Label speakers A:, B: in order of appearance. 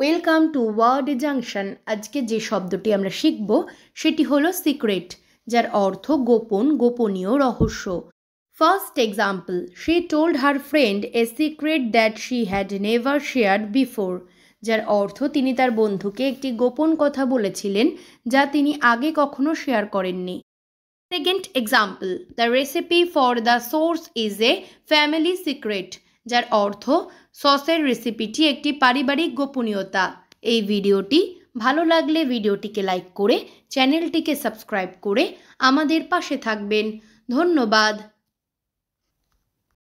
A: welcome to word junction আজকে যে শব্দটি আমরা শিখব সেটি হলো সিক্রেট যার অর্থ গোপন গোপনীয় রহস্য first example she told her friend a secret that she had never shared before যার অর্থ তিনি তার বন্ধুকে একটি গোপন কথা বলেছিলেন যা তিনি আগে কখনো শেয়ার করেননি second example the recipe for the সোর্স ইজ এ ফ্যামিলি সিক্রেট যার অর্থ সসের রেসিপিটি একটি পারিবারিক গোপনীয়তা এই ভিডিওটি ভালো লাগলে ভিডিওটিকে লাইক করে চ্যানেলটিকে সাবস্ক্রাইব করে আমাদের পাশে থাকবেন ধন্যবাদ